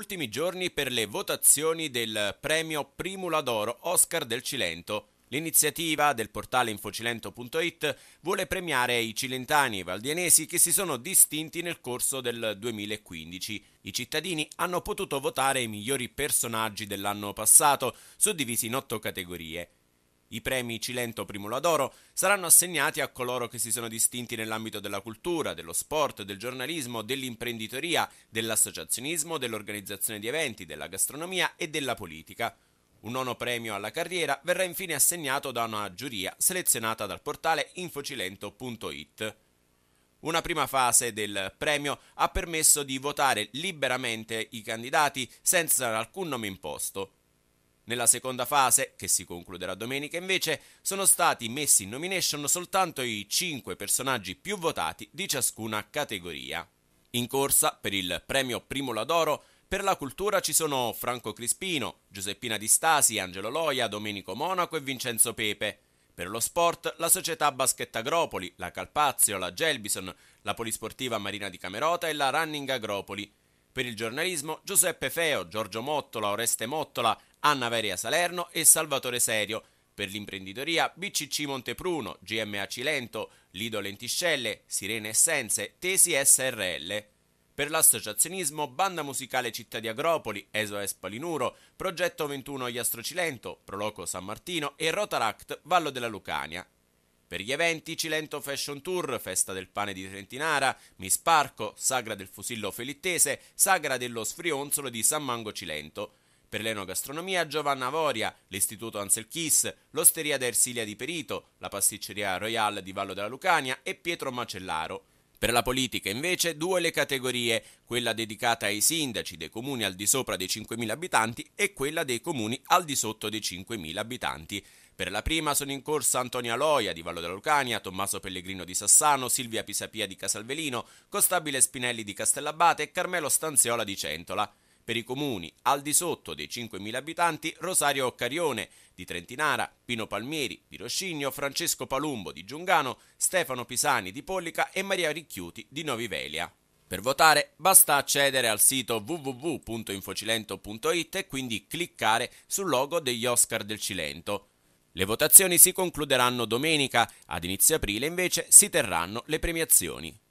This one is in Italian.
ultimi giorni per le votazioni del premio Primula d'Oro Oscar del Cilento. L'iniziativa del portale infocilento.it vuole premiare i cilentani e valdianesi che si sono distinti nel corso del 2015. I cittadini hanno potuto votare i migliori personaggi dell'anno passato, suddivisi in otto categorie. I premi Cilento Primula d'Oro saranno assegnati a coloro che si sono distinti nell'ambito della cultura, dello sport, del giornalismo, dell'imprenditoria, dell'associazionismo, dell'organizzazione di eventi, della gastronomia e della politica. Un nono premio alla carriera verrà infine assegnato da una giuria selezionata dal portale infocilento.it. Una prima fase del premio ha permesso di votare liberamente i candidati senza alcun nome imposto. Nella seconda fase, che si concluderà domenica invece, sono stati messi in nomination soltanto i 5 personaggi più votati di ciascuna categoria. In corsa per il premio Primo Ladoro per la cultura ci sono Franco Crispino, Giuseppina Di Stasi, Angelo Loia, Domenico Monaco e Vincenzo Pepe. Per lo sport la società Basket Agropoli, la Calpazio, la Gelbison, la Polisportiva Marina di Camerota e la Running Agropoli. Per il giornalismo Giuseppe Feo, Giorgio Mottola, Oreste Mottola, Anna Veria Salerno e Salvatore Serio. Per l'imprenditoria BCC Montepruno, GMA Cilento, Lido Lentiscelle, Sirene Essenze, Tesi SRL. Per l'associazionismo Banda Musicale Città di Agropoli, ESOES Palinuro, Progetto 21 Iastro Cilento, Proloco San Martino e Rotaract Vallo della Lucania. Per gli eventi Cilento Fashion Tour, Festa del Pane di Trentinara, Misparco, Sagra del Fusillo Felittese, Sagra dello Sfrionzolo di San Mango Cilento per l'enogastronomia Giovanna Voria, l'Istituto Ansel Kiss, l'Osteria d'Ersilia di Perito, la pasticceria Royal di Vallo della Lucania e Pietro Macellaro. Per la politica invece due le categorie, quella dedicata ai sindaci dei comuni al di sopra dei 5.000 abitanti e quella dei comuni al di sotto dei 5.000 abitanti. Per la prima sono in corsa Antonia Loia di Vallo della Lucania, Tommaso Pellegrino di Sassano, Silvia Pisapia di Casalvelino, Costabile Spinelli di Castellabate e Carmelo Stanziola di Centola. Per i comuni al di sotto dei 5.000 abitanti, Rosario Occarione di Trentinara, Pino Palmieri di Roscigno, Francesco Palumbo di Giungano, Stefano Pisani di Pollica e Maria Ricchiuti di Novivelia. Per votare basta accedere al sito www.infocilento.it e quindi cliccare sul logo degli Oscar del Cilento. Le votazioni si concluderanno domenica, ad inizio aprile invece si terranno le premiazioni.